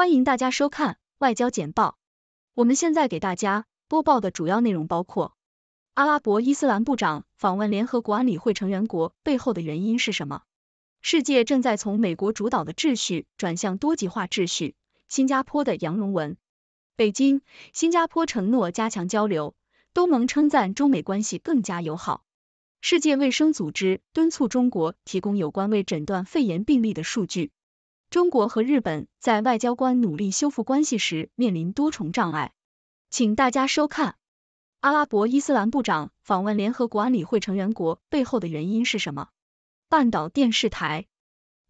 欢迎大家收看外交简报。我们现在给大家播报的主要内容包括：阿拉伯伊斯兰部长访问联合国安理会成员国背后的原因是什么？世界正在从美国主导的秩序转向多极化秩序。新加坡的杨荣文，北京、新加坡承诺加强交流。东盟称赞中美关系更加友好。世界卫生组织敦促中国提供有关未诊断肺炎病例的数据。中国和日本在外交官努力修复关系时面临多重障碍，请大家收看。阿拉伯伊斯兰部长访问联合国安理会成员国背后的原因是什么？半岛电视台。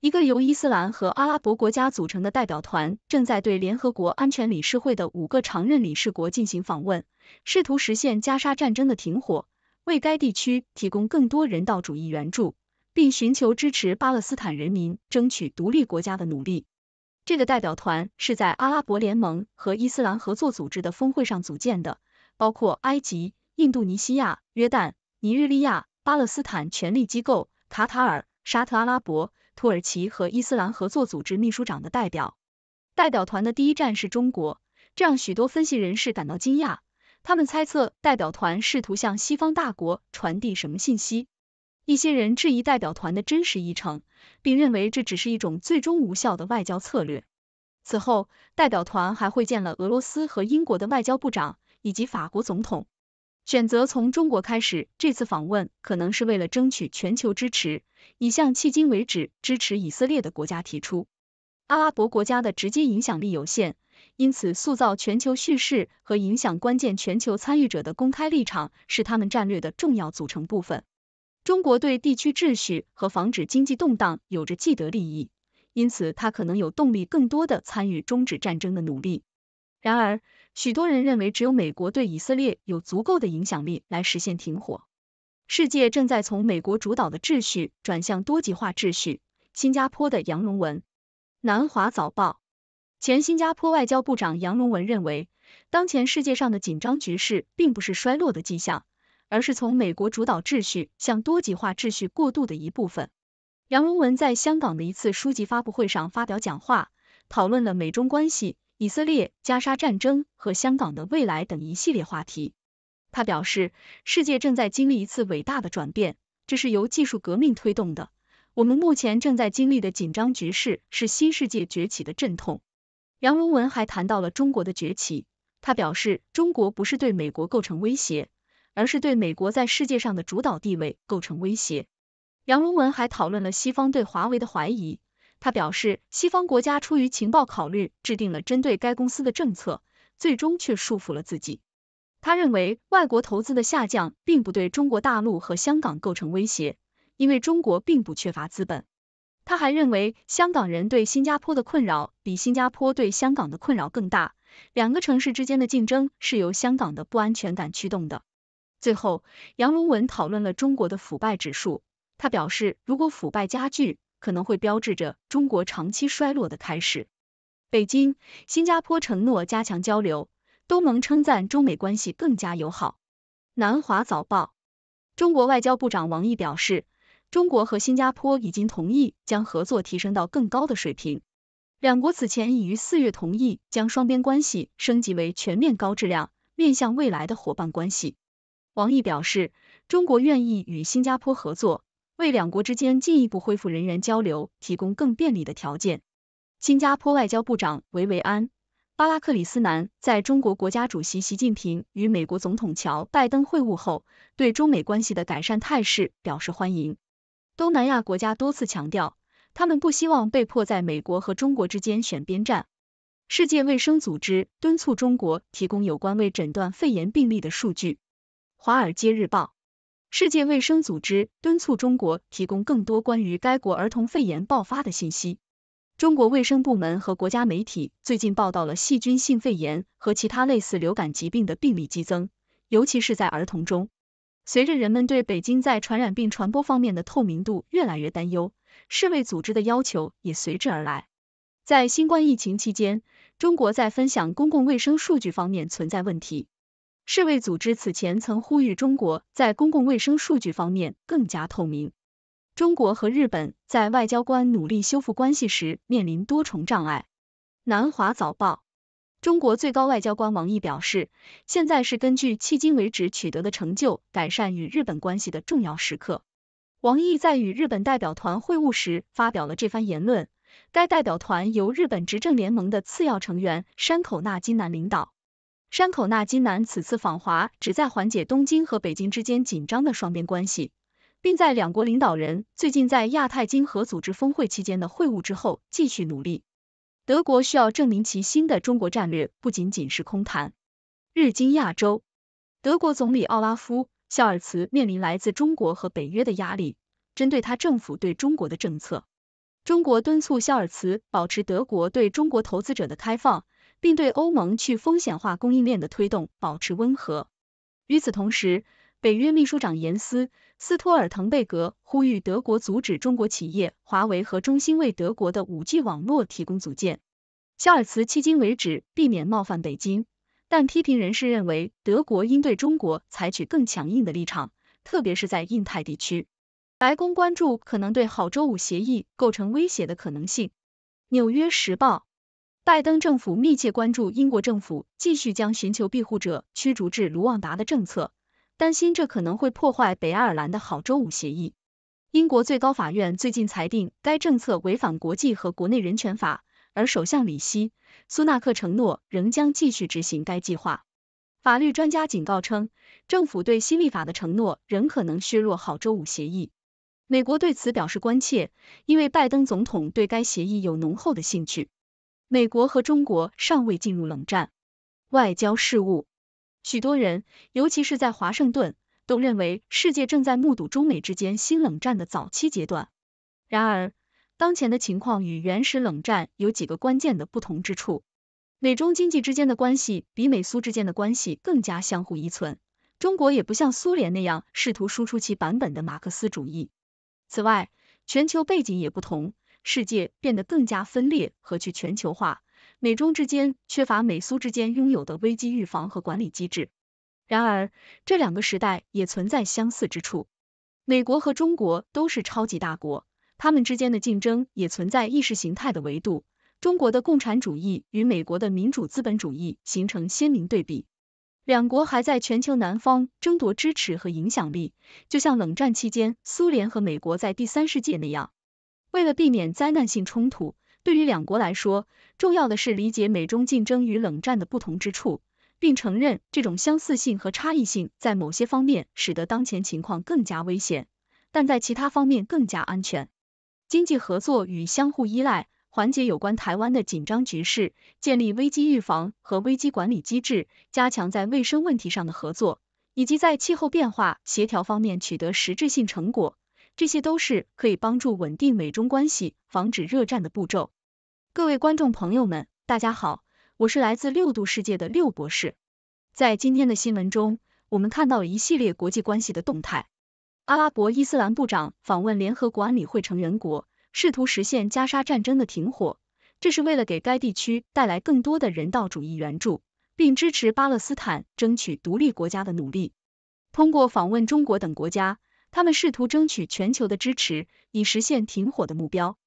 一个由伊斯兰和阿拉伯国家组成的代表团正在对联合国安全理事会的五个常任理事国进行访问，试图实现加沙战争的停火，为该地区提供更多人道主义援助。并寻求支持巴勒斯坦人民争取独立国家的努力。这个代表团是在阿拉伯联盟和伊斯兰合作组织的峰会上组建的，包括埃及、印度尼西亚、约旦、尼日利亚、巴勒斯坦权力机构、卡塔尔、沙特阿拉伯、土耳其和伊斯兰合作组织秘书长的代表。代表团的第一站是中国，这让许多分析人士感到惊讶。他们猜测代表团试图向西方大国传递什么信息。一些人质疑代表团的真实议程，并认为这只是一种最终无效的外交策略。此后，代表团还会见了俄罗斯和英国的外交部长以及法国总统。选择从中国开始这次访问，可能是为了争取全球支持，以向迄今为止支持以色列的国家提出。阿拉伯国家的直接影响力有限，因此塑造全球叙事和影响关键全球参与者的公开立场是他们战略的重要组成部分。中国对地区秩序和防止经济动荡有着既得利益，因此它可能有动力更多的参与终止战争的努力。然而，许多人认为只有美国对以色列有足够的影响力来实现停火。世界正在从美国主导的秩序转向多极化秩序。新加坡的杨荣文，南华早报前新加坡外交部长杨荣文认为，当前世界上的紧张局势并不是衰落的迹象。而是从美国主导秩序向多极化秩序过渡的一部分。杨荣文在香港的一次书籍发布会上发表讲话，讨论了美中关系、以色列加沙战争和香港的未来等一系列话题。他表示，世界正在经历一次伟大的转变，这是由技术革命推动的。我们目前正在经历的紧张局势是新世界崛起的阵痛。杨荣文还谈到了中国的崛起，他表示，中国不是对美国构成威胁。而是对美国在世界上的主导地位构成威胁。杨荣文还讨论了西方对华为的怀疑，他表示西方国家出于情报考虑制定了针对该公司的政策，最终却束缚了自己。他认为外国投资的下降并不对中国大陆和香港构成威胁，因为中国并不缺乏资本。他还认为香港人对新加坡的困扰比新加坡对香港的困扰更大，两个城市之间的竞争是由香港的不安全感驱动的。最后，杨荣文讨论了中国的腐败指数。他表示，如果腐败加剧，可能会标志着中国长期衰落的开始。北京、新加坡承诺加强交流，东盟称赞中美关系更加友好。南华早报，中国外交部长王毅表示，中国和新加坡已经同意将合作提升到更高的水平。两国此前已于四月同意将双边关系升级为全面高质量、面向未来的伙伴关系。王毅表示，中国愿意与新加坡合作，为两国之间进一步恢复人员交流提供更便利的条件。新加坡外交部长维维安巴拉克里斯南在中国国家主席习近平与美国总统乔拜登会晤后，对中美关系的改善态势表示欢迎。东南亚国家多次强调，他们不希望被迫在美国和中国之间选边站。世界卫生组织敦促中国提供有关未诊断肺炎病例的数据。《华尔街日报》、世界卫生组织敦促中国提供更多关于该国儿童肺炎爆发的信息。中国卫生部门和国家媒体最近报道了细菌性肺炎和其他类似流感疾病的病例激增，尤其是在儿童中。随着人们对北京在传染病传播方面的透明度越来越担忧，世卫组织的要求也随之而来。在新冠疫情期间，中国在分享公共卫生数据方面存在问题。世卫组织此前曾呼吁中国在公共卫生数据方面更加透明。中国和日本在外交官努力修复关系时面临多重障碍。南华早报，中国最高外交官王毅表示，现在是根据迄今为止取得的成就改善与日本关系的重要时刻。王毅在与日本代表团会晤时发表了这番言论。该代表团由日本执政联盟的次要成员山口纳金男领导。山口那津男此次访华旨在缓解东京和北京之间紧张的双边关系，并在两国领导人最近在亚太经合组织峰会期间的会晤之后继续努力。德国需要证明其新的中国战略不仅仅是空谈。日经亚洲，德国总理奥拉夫·肖尔茨面临来自中国和北约的压力，针对他政府对中国的政策。中国敦促肖尔茨保持德国对中国投资者的开放。并对欧盟去风险化供应链的推动保持温和。与此同时，北约秘书长严斯·斯托尔滕贝格呼吁德国阻止中国企业华为和中兴为德国的五 G 网络提供组件。肖尔茨迄今为止避免冒犯北京，但批评人士认为德国应对中国采取更强硬的立场，特别是在印太地区。白宫关注可能对好周五协议构成威胁的可能性。纽约时报。拜登政府密切关注英国政府继续将寻求庇护者驱逐至卢旺达的政策，担心这可能会破坏北爱尔兰的好周五协议。英国最高法院最近裁定该政策违反国际和国内人权法，而首相里希·苏纳克承诺仍将继续执行该计划。法律专家警告称，政府对新立法的承诺仍可能削弱好周五协议。美国对此表示关切，因为拜登总统对该协议有浓厚的兴趣。美国和中国尚未进入冷战外交事务，许多人，尤其是在华盛顿，都认为世界正在目睹中美之间新冷战的早期阶段。然而，当前的情况与原始冷战有几个关键的不同之处：美中经济之间的关系比美苏之间的关系更加相互依存；中国也不像苏联那样试图输出其版本的马克思主义。此外，全球背景也不同。世界变得更加分裂和去全球化，美中之间缺乏美苏之间拥有的危机预防和管理机制。然而，这两个时代也存在相似之处。美国和中国都是超级大国，他们之间的竞争也存在意识形态的维度。中国的共产主义与美国的民主资本主义形成鲜明对比。两国还在全球南方争夺支持和影响力，就像冷战期间苏联和美国在第三世界那样。为了避免灾难性冲突，对于两国来说，重要的是理解美中竞争与冷战的不同之处，并承认这种相似性和差异性在某些方面使得当前情况更加危险，但在其他方面更加安全。经济合作与相互依赖，缓解有关台湾的紧张局势，建立危机预防和危机管理机制，加强在卫生问题上的合作，以及在气候变化协调方面取得实质性成果。这些都是可以帮助稳定美中关系、防止热战的步骤。各位观众朋友们，大家好，我是来自六度世界的六博士。在今天的新闻中，我们看到了一系列国际关系的动态。阿拉伯伊斯兰部长访问联合国安理会成员国，试图实现加沙战争的停火，这是为了给该地区带来更多的人道主义援助，并支持巴勒斯坦争取独立国家的努力。通过访问中国等国家。他们试图争取全球的支持，以实现停火的目标。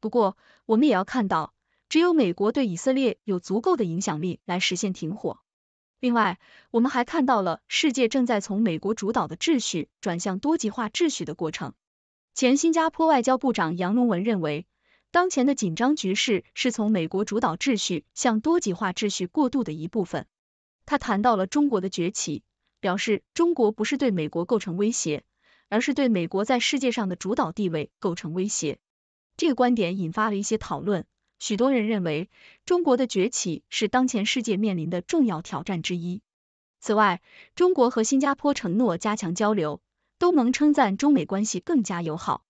不过，我们也要看到，只有美国对以色列有足够的影响力来实现停火。另外，我们还看到了世界正在从美国主导的秩序转向多极化秩序的过程。前新加坡外交部长杨荣文认为，当前的紧张局势是从美国主导秩序向多极化秩序过渡的一部分。他谈到了中国的崛起，表示中国不是对美国构成威胁。而是对美国在世界上的主导地位构成威胁。这个观点引发了一些讨论，许多人认为中国的崛起是当前世界面临的重要挑战之一。此外，中国和新加坡承诺加强交流，东盟称赞中美关系更加友好。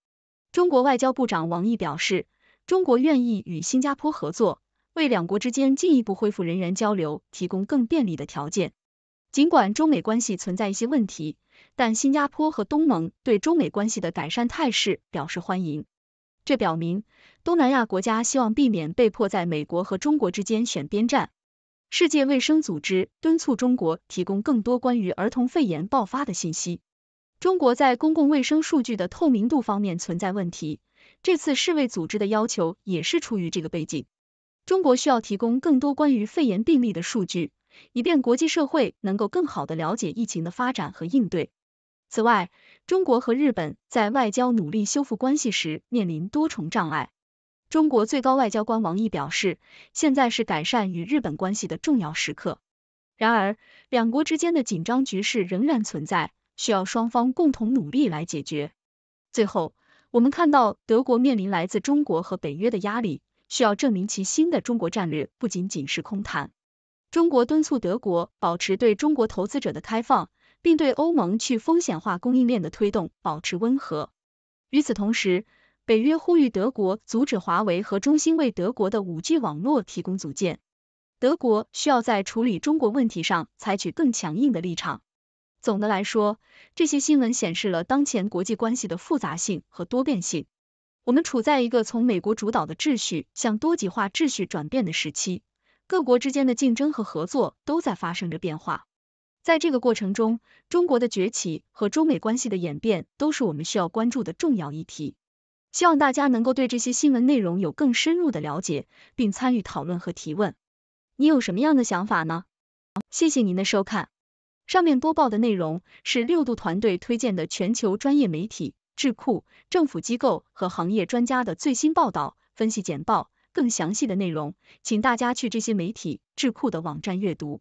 中国外交部长王毅表示，中国愿意与新加坡合作，为两国之间进一步恢复人员交流提供更便利的条件。尽管中美关系存在一些问题。但新加坡和东盟对中美关系的改善态势表示欢迎，这表明东南亚国家希望避免被迫在美国和中国之间选边站。世界卫生组织敦促中国提供更多关于儿童肺炎爆发的信息。中国在公共卫生数据的透明度方面存在问题，这次世卫组织的要求也是出于这个背景。中国需要提供更多关于肺炎病例的数据，以便国际社会能够更好的了解疫情的发展和应对。此外，中国和日本在外交努力修复关系时面临多重障碍。中国最高外交官王毅表示，现在是改善与日本关系的重要时刻。然而，两国之间的紧张局势仍然存在，需要双方共同努力来解决。最后，我们看到德国面临来自中国和北约的压力，需要证明其新的中国战略不仅仅是空谈。中国敦促德国保持对中国投资者的开放。并对欧盟去风险化供应链的推动保持温和。与此同时，北约呼吁德国阻止华为和中兴为德国的五 G 网络提供组件。德国需要在处理中国问题上采取更强硬的立场。总的来说，这些新闻显示了当前国际关系的复杂性和多变性。我们处在一个从美国主导的秩序向多极化秩序转变的时期，各国之间的竞争和合作都在发生着变化。在这个过程中，中国的崛起和中美关系的演变都是我们需要关注的重要议题。希望大家能够对这些新闻内容有更深入的了解，并参与讨论和提问。你有什么样的想法呢？谢谢您的收看。上面播报的内容是六度团队推荐的全球专业媒体、智库、政府机构和行业专家的最新报道、分析简报。更详细的内容，请大家去这些媒体、智库的网站阅读。